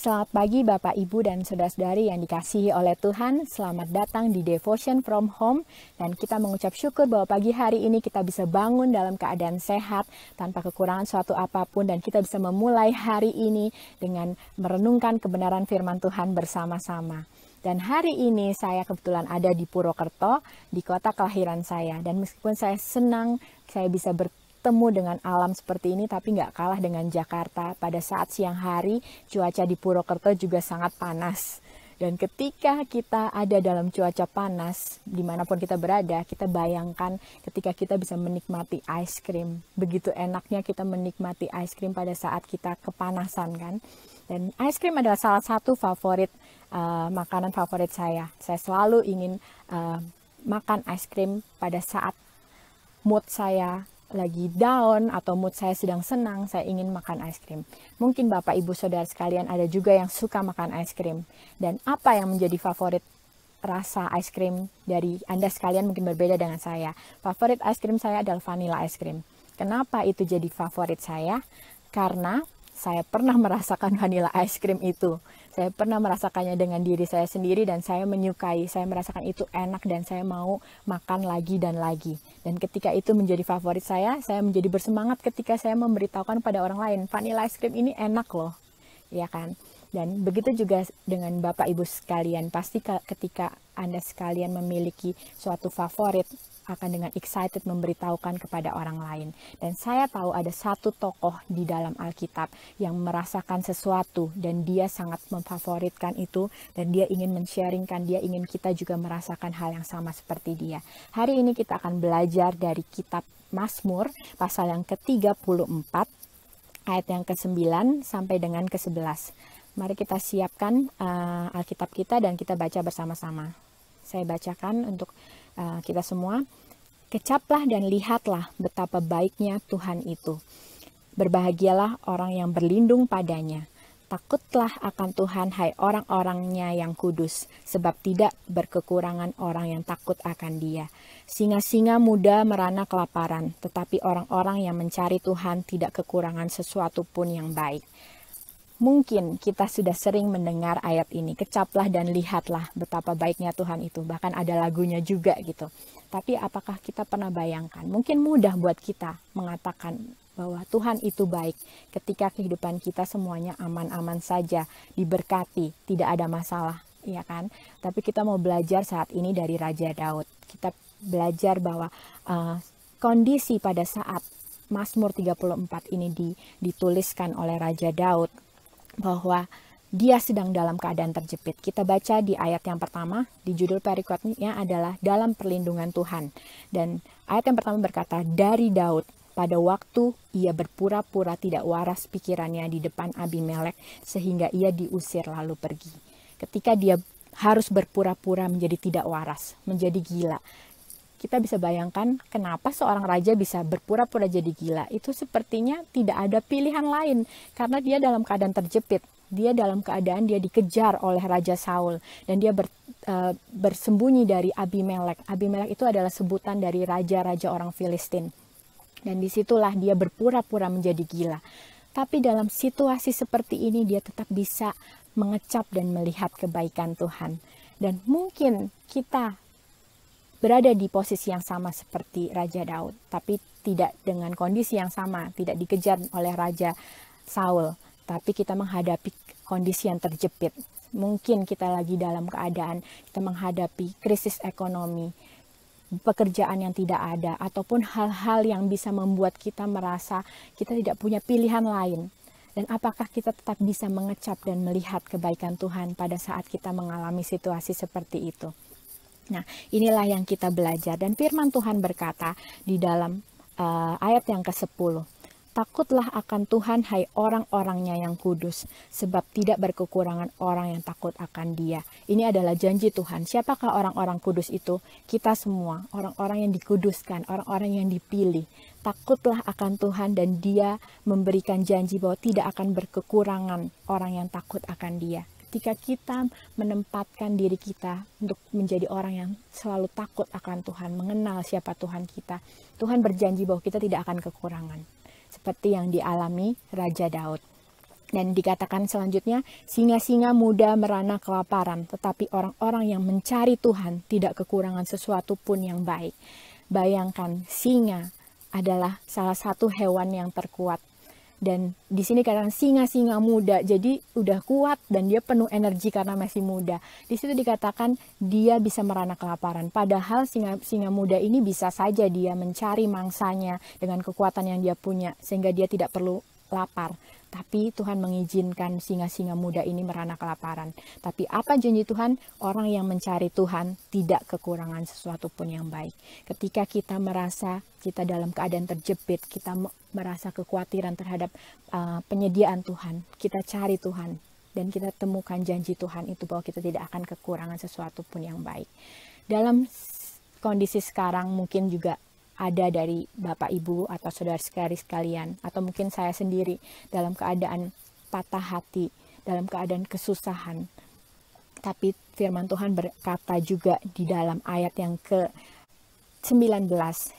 Selamat pagi Bapak, Ibu, dan Saudara-saudari yang dikasihi oleh Tuhan. Selamat datang di Devotion from Home. Dan kita mengucap syukur bahwa pagi hari ini kita bisa bangun dalam keadaan sehat tanpa kekurangan suatu apapun. Dan kita bisa memulai hari ini dengan merenungkan kebenaran firman Tuhan bersama-sama. Dan hari ini saya kebetulan ada di Purwokerto, di kota kelahiran saya. Dan meskipun saya senang saya bisa ber bertemu dengan alam seperti ini tapi nggak kalah dengan Jakarta. Pada saat siang hari cuaca di Purwokerto juga sangat panas. Dan ketika kita ada dalam cuaca panas, dimanapun kita berada, kita bayangkan ketika kita bisa menikmati ice cream. Begitu enaknya kita menikmati ice cream pada saat kita kepanasan kan. Dan ice cream adalah salah satu favorit, uh, makanan favorit saya. Saya selalu ingin uh, makan ice cream pada saat mood saya lagi down atau mood saya sedang senang, saya ingin makan es krim. Mungkin Bapak Ibu Saudara sekalian ada juga yang suka makan es krim. Dan apa yang menjadi favorit rasa es krim dari Anda sekalian mungkin berbeda dengan saya. Favorit es krim saya adalah vanilla es krim. Kenapa itu jadi favorit saya? Karena saya pernah merasakan vanilla ice cream itu. Saya pernah merasakannya dengan diri saya sendiri dan saya menyukai. Saya merasakan itu enak dan saya mau makan lagi dan lagi. Dan ketika itu menjadi favorit saya, saya menjadi bersemangat ketika saya memberitahukan pada orang lain, vanilla ice cream ini enak loh. Ya kan? Dan begitu juga dengan Bapak Ibu sekalian, pasti ketika Anda sekalian memiliki suatu favorit, akan dengan excited memberitahukan kepada orang lain. Dan saya tahu ada satu tokoh di dalam Alkitab yang merasakan sesuatu dan dia sangat memfavoritkan itu dan dia ingin men-sharingkan, dia ingin kita juga merasakan hal yang sama seperti dia. Hari ini kita akan belajar dari kitab Mazmur pasal yang ke-34 ayat yang ke-9 sampai dengan ke-11. Mari kita siapkan uh, Alkitab kita dan kita baca bersama-sama. Saya bacakan untuk Eh, kita semua, kecaplah dan lihatlah betapa baiknya Tuhan itu. Berbahagialah orang yang berlindung padanya. Takutlah akan Tuhan hai orang-orangnya yang kudus, sebab tidak berkekurangan orang yang takut akan dia. Singa-singa muda merana kelaparan, tetapi orang-orang yang mencari Tuhan tidak kekurangan sesuatu pun yang baik. Mungkin kita sudah sering mendengar ayat ini, kecaplah dan lihatlah betapa baiknya Tuhan itu. Bahkan ada lagunya juga gitu. Tapi apakah kita pernah bayangkan? Mungkin mudah buat kita mengatakan bahwa Tuhan itu baik ketika kehidupan kita semuanya aman-aman saja, diberkati, tidak ada masalah, ya kan? Tapi kita mau belajar saat ini dari Raja Daud. Kita belajar bahwa uh, kondisi pada saat Mazmur 34 ini dituliskan oleh Raja Daud bahwa dia sedang dalam keadaan terjepit. Kita baca di ayat yang pertama, di judul perikotnya adalah dalam perlindungan Tuhan. Dan ayat yang pertama berkata, dari Daud, pada waktu ia berpura-pura tidak waras pikirannya di depan Abimelek sehingga ia diusir lalu pergi. Ketika dia harus berpura-pura menjadi tidak waras, menjadi gila, kita bisa bayangkan kenapa seorang raja bisa berpura-pura jadi gila. Itu sepertinya tidak ada pilihan lain karena dia dalam keadaan terjepit. Dia dalam keadaan dia dikejar oleh Raja Saul dan dia ber, e, bersembunyi dari Abimelek. Abimelek itu adalah sebutan dari raja-raja orang Filistin. Dan disitulah dia berpura-pura menjadi gila. Tapi dalam situasi seperti ini dia tetap bisa mengecap dan melihat kebaikan Tuhan. Dan mungkin kita berada di posisi yang sama seperti Raja Daud, tapi tidak dengan kondisi yang sama, tidak dikejar oleh Raja Saul, tapi kita menghadapi kondisi yang terjepit. Mungkin kita lagi dalam keadaan kita menghadapi krisis ekonomi, pekerjaan yang tidak ada, ataupun hal-hal yang bisa membuat kita merasa kita tidak punya pilihan lain. Dan apakah kita tetap bisa mengecap dan melihat kebaikan Tuhan pada saat kita mengalami situasi seperti itu? Nah, inilah yang kita belajar dan firman Tuhan berkata di dalam uh, ayat yang ke-10. Takutlah akan Tuhan hai orang-orangnya yang kudus, sebab tidak berkekurangan orang yang takut akan dia. Ini adalah janji Tuhan. Siapakah orang-orang kudus itu? Kita semua, orang-orang yang dikuduskan, orang-orang yang dipilih. Takutlah akan Tuhan dan dia memberikan janji bahwa tidak akan berkekurangan orang yang takut akan dia ketika kita menempatkan diri kita untuk menjadi orang yang selalu takut akan Tuhan, mengenal siapa Tuhan kita, Tuhan berjanji bahwa kita tidak akan kekurangan, seperti yang dialami Raja Daud. Dan dikatakan selanjutnya, singa-singa muda merana kelaparan, tetapi orang-orang yang mencari Tuhan tidak kekurangan sesuatu pun yang baik. Bayangkan, singa adalah salah satu hewan yang terkuat dan di sini kadang singa-singa muda jadi udah kuat dan dia penuh energi karena masih muda di situ dikatakan dia bisa merana kelaparan padahal singa singa muda ini bisa saja dia mencari mangsanya dengan kekuatan yang dia punya sehingga dia tidak perlu lapar tapi Tuhan mengizinkan singa-singa muda ini merana kelaparan. Tapi apa janji Tuhan? Orang yang mencari Tuhan tidak kekurangan sesuatu pun yang baik. Ketika kita merasa kita dalam keadaan terjepit, kita merasa kekhawatiran terhadap uh, penyediaan Tuhan, kita cari Tuhan dan kita temukan janji Tuhan itu bahwa kita tidak akan kekurangan sesuatu pun yang baik. Dalam kondisi sekarang mungkin juga ada dari Bapak Ibu atau saudara sekali sekalian atau mungkin saya sendiri dalam keadaan patah hati, dalam keadaan kesusahan. Tapi firman Tuhan berkata juga di dalam ayat yang ke 19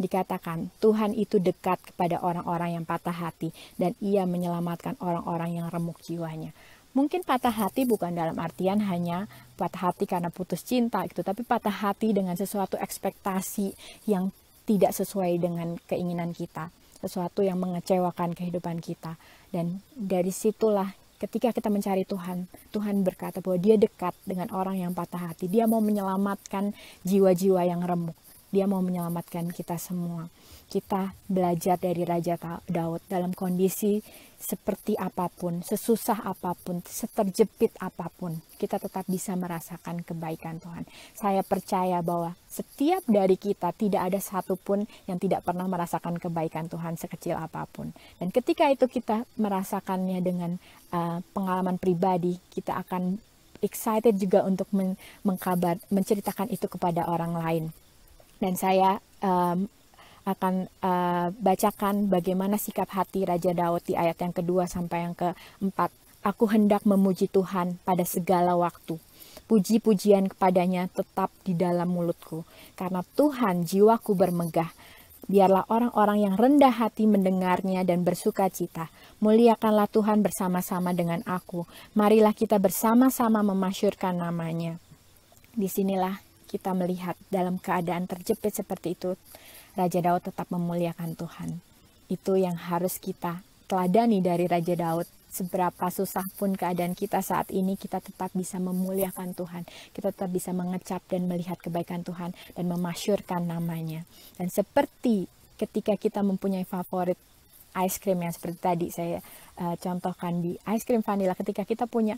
dikatakan Tuhan itu dekat kepada orang-orang yang patah hati dan ia menyelamatkan orang-orang yang remuk jiwanya. Mungkin patah hati bukan dalam artian hanya patah hati karena putus cinta gitu, tapi patah hati dengan sesuatu ekspektasi yang tidak sesuai dengan keinginan kita, sesuatu yang mengecewakan kehidupan kita. Dan dari situlah ketika kita mencari Tuhan, Tuhan berkata bahwa dia dekat dengan orang yang patah hati, dia mau menyelamatkan jiwa-jiwa yang remuk dia mau menyelamatkan kita semua. Kita belajar dari Raja Daud dalam kondisi seperti apapun, sesusah apapun, seterjepit apapun, kita tetap bisa merasakan kebaikan Tuhan. Saya percaya bahwa setiap dari kita tidak ada satupun yang tidak pernah merasakan kebaikan Tuhan sekecil apapun. Dan ketika itu kita merasakannya dengan uh, pengalaman pribadi, kita akan excited juga untuk men mengkabar menceritakan itu kepada orang lain dan saya um, akan uh, bacakan bagaimana sikap hati Raja Daud di ayat yang kedua sampai yang keempat. Aku hendak memuji Tuhan pada segala waktu. Puji-pujian kepadanya tetap di dalam mulutku. Karena Tuhan jiwaku bermegah. Biarlah orang-orang yang rendah hati mendengarnya dan bersuka cita. Muliakanlah Tuhan bersama-sama dengan aku. Marilah kita bersama-sama memasyurkan namanya. Disinilah kita melihat dalam keadaan terjepit seperti itu, Raja Daud tetap memuliakan Tuhan. Itu yang harus kita teladani dari Raja Daud. Seberapa susah pun keadaan kita saat ini, kita tetap bisa memuliakan Tuhan. Kita tetap bisa mengecap dan melihat kebaikan Tuhan dan memasyurkan namanya. Dan seperti ketika kita mempunyai favorit ice cream yang seperti tadi saya uh, contohkan di ice cream vanilla ketika kita punya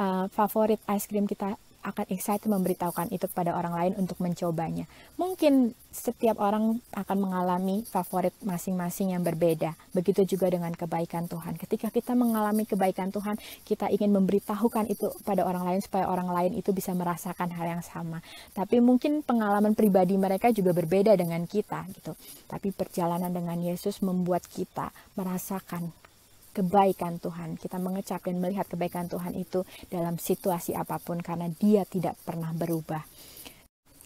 uh, favorit ice cream kita akan excited memberitahukan itu kepada orang lain untuk mencobanya. Mungkin setiap orang akan mengalami favorit masing-masing yang berbeda. Begitu juga dengan kebaikan Tuhan. Ketika kita mengalami kebaikan Tuhan, kita ingin memberitahukan itu pada orang lain supaya orang lain itu bisa merasakan hal yang sama. Tapi mungkin pengalaman pribadi mereka juga berbeda dengan kita gitu. Tapi perjalanan dengan Yesus membuat kita merasakan kebaikan Tuhan. Kita mengecap dan melihat kebaikan Tuhan itu dalam situasi apapun karena dia tidak pernah berubah.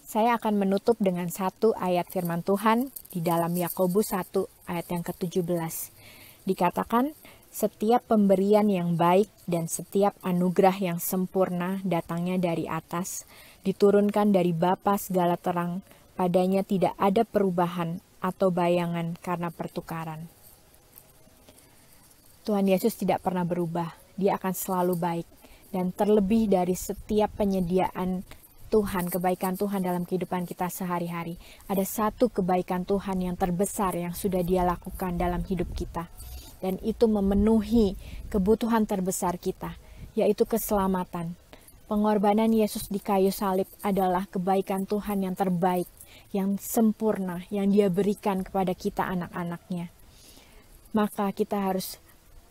Saya akan menutup dengan satu ayat firman Tuhan di dalam Yakobus 1 ayat yang ke-17. Dikatakan, setiap pemberian yang baik dan setiap anugerah yang sempurna datangnya dari atas, diturunkan dari Bapa segala terang, padanya tidak ada perubahan atau bayangan karena pertukaran. Tuhan Yesus tidak pernah berubah. Dia akan selalu baik dan terlebih dari setiap penyediaan Tuhan, kebaikan Tuhan dalam kehidupan kita sehari-hari. Ada satu kebaikan Tuhan yang terbesar yang sudah Dia lakukan dalam hidup kita, dan itu memenuhi kebutuhan terbesar kita, yaitu keselamatan. Pengorbanan Yesus di kayu salib adalah kebaikan Tuhan yang terbaik, yang sempurna, yang Dia berikan kepada kita, anak-anaknya. Maka kita harus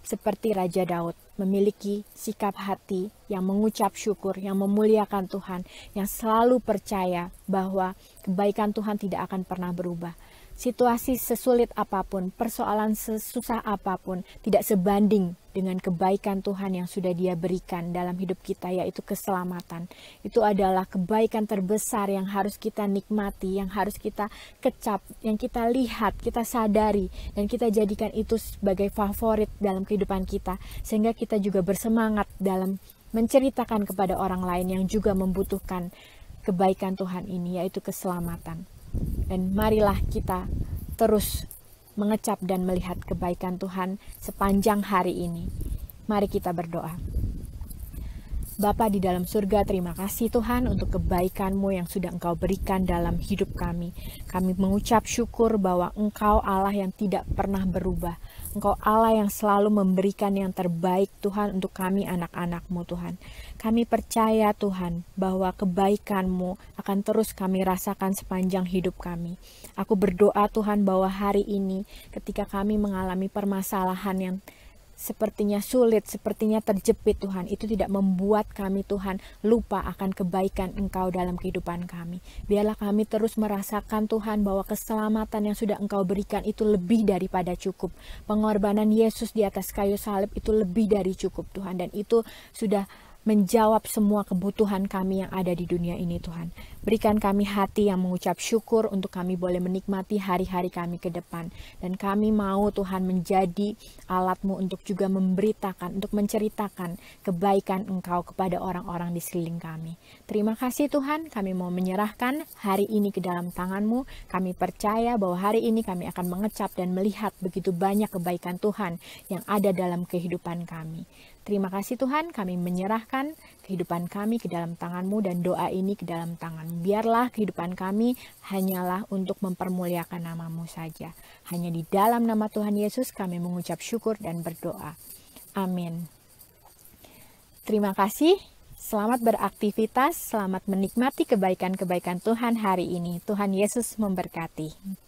seperti Raja Daud, memiliki sikap hati yang mengucap syukur, yang memuliakan Tuhan, yang selalu percaya bahwa kebaikan Tuhan tidak akan pernah berubah situasi sesulit apapun, persoalan sesusah apapun tidak sebanding dengan kebaikan Tuhan yang sudah Dia berikan dalam hidup kita, yaitu keselamatan. Itu adalah kebaikan terbesar yang harus kita nikmati, yang harus kita kecap, yang kita lihat, kita sadari, dan kita jadikan itu sebagai favorit dalam kehidupan kita, sehingga kita juga bersemangat dalam menceritakan kepada orang lain yang juga membutuhkan kebaikan Tuhan ini, yaitu keselamatan. Dan marilah kita terus mengecap dan melihat kebaikan Tuhan sepanjang hari ini. Mari kita berdoa. Bapa di dalam surga, terima kasih Tuhan untuk kebaikan-Mu yang sudah Engkau berikan dalam hidup kami. Kami mengucap syukur bahwa Engkau Allah yang tidak pernah berubah. Engkau Allah yang selalu memberikan yang terbaik Tuhan untuk kami anak-anak-Mu Tuhan. Kami percaya Tuhan bahwa kebaikan-Mu akan terus kami rasakan sepanjang hidup kami. Aku berdoa Tuhan bahwa hari ini ketika kami mengalami permasalahan yang sepertinya sulit, sepertinya terjepit Tuhan. Itu tidak membuat kami Tuhan lupa akan kebaikan Engkau dalam kehidupan kami. Biarlah kami terus merasakan Tuhan bahwa keselamatan yang sudah Engkau berikan itu lebih daripada cukup. Pengorbanan Yesus di atas kayu salib itu lebih dari cukup Tuhan dan itu sudah menjawab semua kebutuhan kami yang ada di dunia ini Tuhan. Berikan kami hati yang mengucap syukur untuk kami boleh menikmati hari-hari kami ke depan. Dan kami mau Tuhan menjadi alatmu untuk juga memberitakan, untuk menceritakan kebaikan engkau kepada orang-orang di sekeliling kami. Terima kasih Tuhan, kami mau menyerahkan hari ini ke dalam tanganmu. Kami percaya bahwa hari ini kami akan mengecap dan melihat begitu banyak kebaikan Tuhan yang ada dalam kehidupan kami. Terima kasih Tuhan, kami menyerahkan kehidupan kami ke dalam tanganmu dan doa ini ke dalam tangan. Biarlah kehidupan kami hanyalah untuk mempermuliakan namamu saja. Hanya di dalam nama Tuhan Yesus kami mengucap syukur dan berdoa. Amin. Terima kasih. Selamat beraktivitas, selamat menikmati kebaikan-kebaikan Tuhan hari ini. Tuhan Yesus memberkati.